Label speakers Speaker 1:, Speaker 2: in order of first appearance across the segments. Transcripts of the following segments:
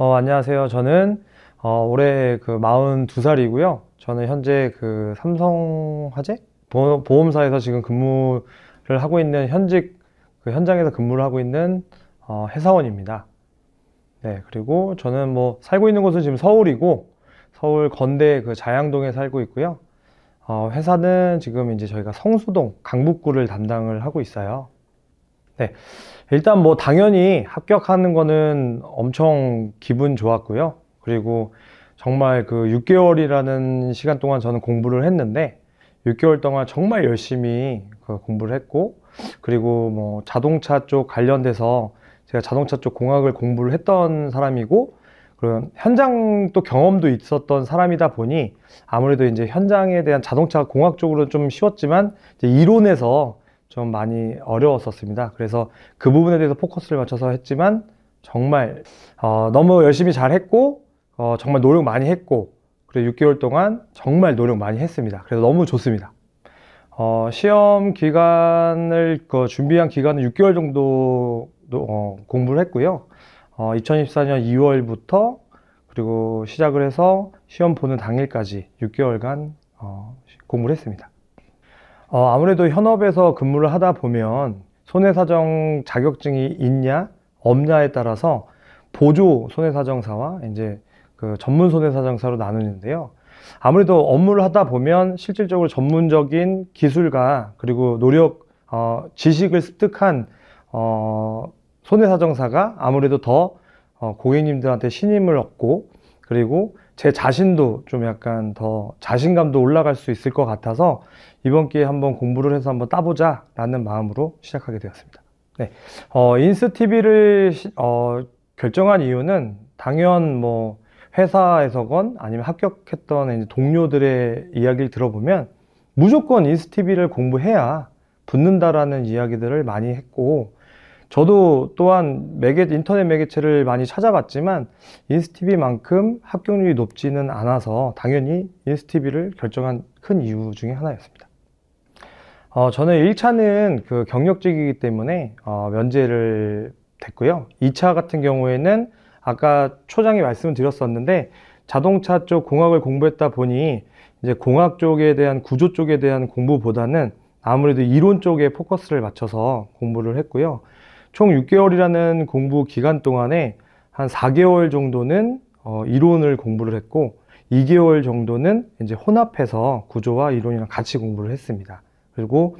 Speaker 1: 어, 안녕하세요. 저는 어, 올해 그 42살이고요. 저는 현재 그 삼성화재 보, 보험사에서 지금 근무를 하고 있는 현직 그 현장에서 근무를 하고 있는 어, 회사원입니다. 네, 그리고 저는 뭐 살고 있는 곳은 지금 서울이고 서울 건대 그 자양동에 살고 있고요. 어, 회사는 지금 이제 저희가 성수동 강북구를 담당을 하고 있어요. 네. 일단 뭐 당연히 합격하는 거는 엄청 기분 좋았고요. 그리고 정말 그 6개월이라는 시간 동안 저는 공부를 했는데 6개월 동안 정말 열심히 그 공부를 했고 그리고 뭐 자동차 쪽 관련돼서 제가 자동차 쪽 공학을 공부를 했던 사람이고 그런 현장 또 경험도 있었던 사람이다 보니 아무래도 이제 현장에 대한 자동차 공학 쪽으로 좀 쉬웠지만 이론에서 좀 많이 어려웠었습니다. 그래서 그 부분에 대해서 포커스를 맞춰서 했지만 정말 어, 너무 열심히 잘 했고 어, 정말 노력 많이 했고 그리고 6개월 동안 정말 노력 많이 했습니다. 그래서 너무 좋습니다. 어, 시험 기간을 그 준비한 기간은 6개월 정도 어, 공부를 했고요. 어, 2014년 2월부터 그리고 시작을 해서 시험 보는 당일까지 6개월간 어, 공부를 했습니다. 어, 아무래도 현업에서 근무를 하다 보면 손해사정 자격증이 있냐 없냐에 따라서 보조 손해사정사와 이제 그 전문 손해사정사로 나누는데요. 아무래도 업무를 하다 보면 실질적으로 전문적인 기술과 그리고 노력 어, 지식을 습득한 어, 손해사정사가 아무래도 더 어, 고객님들한테 신임을 얻고 그리고 제 자신도 좀 약간 더 자신감도 올라갈 수 있을 것 같아서 이번 기회에 한번 공부를 해서 한번 따보자 라는 마음으로 시작하게 되었습니다. 네. 어, 인스TV를 어, 결정한 이유는 당연 뭐 회사에서건 아니면 합격했던 동료들의 이야기를 들어보면 무조건 인스TV를 공부해야 붙는다라는 이야기들을 많이 했고 저도 또한 매개, 인터넷 매개체를 많이 찾아봤지만 인스티비만큼 합격률이 높지는 않아서 당연히 인스티비를 결정한 큰 이유 중에 하나였습니다. 어, 저는 1차는 그 경력직이기 때문에 어, 면제를 됐고요. 2차 같은 경우에는 아까 초장에 말씀을 드렸었는데 자동차 쪽 공학을 공부했다 보니 이제 공학 쪽에 대한 구조 쪽에 대한 공부보다는 아무래도 이론 쪽에 포커스를 맞춰서 공부를 했고요. 총 6개월이라는 공부 기간 동안에 한 4개월 정도는 어, 이론을 공부를 했고 2개월 정도는 이제 혼합해서 구조와 이론이랑 같이 공부를 했습니다. 그리고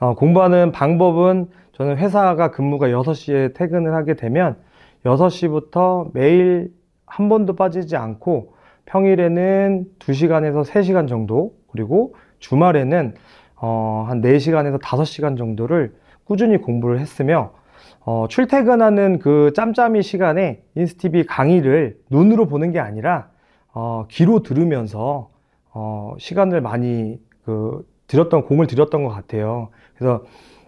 Speaker 1: 어, 공부하는 방법은 저는 회사가 근무가 6시에 퇴근을 하게 되면 6시부터 매일 한 번도 빠지지 않고 평일에는 2시간에서 3시간 정도 그리고 주말에는 어, 한 4시간에서 5시간 정도를 꾸준히 공부를 했으며 어, 출퇴근하는 그 짬짬이 시간에 인스티비 강의를 눈으로 보는 게 아니라 어, 귀로 들으면서 어, 시간을 많이 그 들였던 공을 들였던 것 같아요. 그래서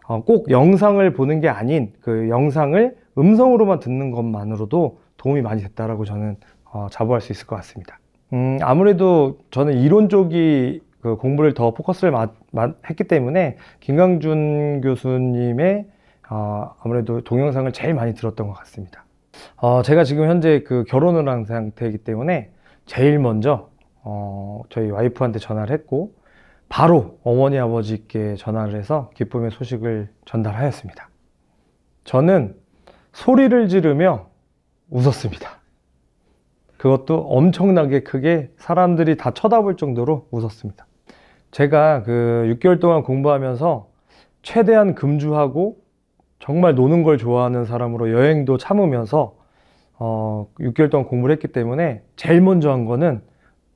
Speaker 1: 어, 꼭 영상을 보는 게 아닌 그 영상을 음성으로만 듣는 것만으로도 도움이 많이 됐다라고 저는 어, 자부할 수 있을 것 같습니다. 음, 아무래도 저는 이론 쪽이 그 공부를 더 포커스를 마, 마, 했기 때문에 김강준 교수님의 어, 아무래도 동영상을 제일 많이 들었던 것 같습니다. 어, 제가 지금 현재 그 결혼을 한 상태이기 때문에 제일 먼저 어, 저희 와이프한테 전화를 했고 바로 어머니 아버지께 전화를 해서 기쁨의 소식을 전달하였습니다. 저는 소리를 지르며 웃었습니다. 그것도 엄청나게 크게 사람들이 다 쳐다볼 정도로 웃었습니다. 제가 그 6개월 동안 공부하면서 최대한 금주하고 정말 노는 걸 좋아하는 사람으로 여행도 참으면서 어, 6개월 동안 공부를 했기 때문에 제일 먼저 한 거는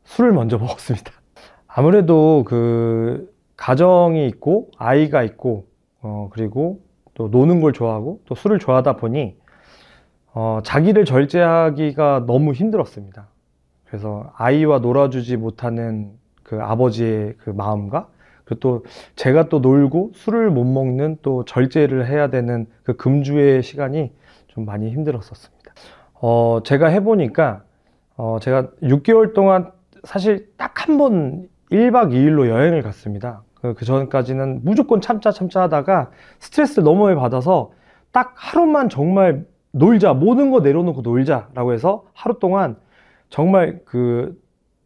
Speaker 1: 술을 먼저 먹었습니다. 아무래도 그 가정이 있고 아이가 있고 어, 그리고 또 노는 걸 좋아하고 또 술을 좋아하다 보니 어, 자기를 절제하기가 너무 힘들었습니다. 그래서 아이와 놀아주지 못하는 그 아버지의 그 마음과 또 제가 또 놀고 술을 못 먹는 또 절제를 해야 되는 그 금주의 시간이 좀 많이 힘들었었습니다. 어, 제가 해보니까 어, 제가 6개월 동안 사실 딱 한 번 1박 2일로 여행을 갔습니다. 그, 그 전까지는 무조건 참자 참자 하다가 스트레스를 너무 많이 받아서 딱 하루만 정말 놀자 모든 거 내려놓고 놀자라고 해서 하루 동안 정말 그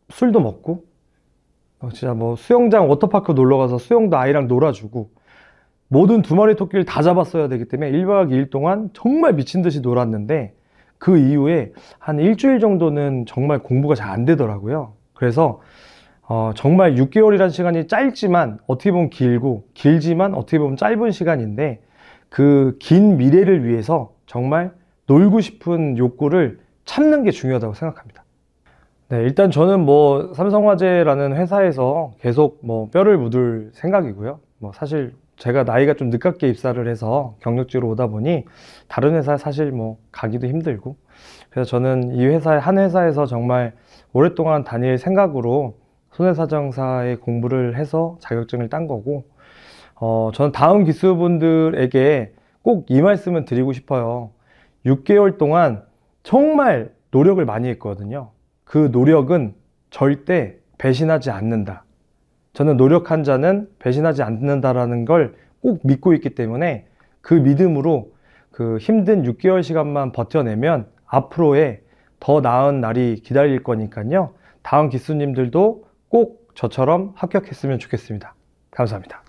Speaker 1: 술도 먹고 어, 진짜 뭐 수영장 워터파크 놀러 가서 수영도 아이랑 놀아주고 모든 두 마리 토끼를 다 잡았어야 되기 때문에 1박 2일 동안 정말 미친 듯이 놀았는데 그 이후에 한 일주일 정도는 정말 공부가 잘 안 되더라고요. 그래서 어, 정말 6개월이라는 시간이 짧지만 어떻게 보면 길고 길지만 어떻게 보면 짧은 시간인데 그 긴 미래를 위해서 정말 놀고 싶은 욕구를 참는 게 중요하다고 생각합니다. 네, 일단 저는 뭐 삼성화재라는 회사에서 계속 뭐 뼈를 묻을 생각이고요. 뭐 사실 제가 나이가 좀 늦깎게 입사를 해서 경력직으로 오다 보니 다른 회사 사실 뭐 가기도 힘들고 그래서 저는 이 회사의 한 회사에서 정말 오랫동안 다닐 생각으로 손해사정사에 공부를 해서 자격증을 딴 거고 어, 저는 다음 기수분들에게 꼭 이 말씀을 드리고 싶어요. 6개월 동안 정말 노력을 많이 했거든요. 그 노력은 절대 배신하지 않는다. 저는 노력한 자는 배신하지 않는다라는 걸 꼭 믿고 있기 때문에 그 믿음으로 그 힘든 6개월 시간만 버텨내면 앞으로의 더 나은 날이 기다릴 거니까요. 다음 기수님들도 꼭 저처럼 합격했으면 좋겠습니다. 감사합니다.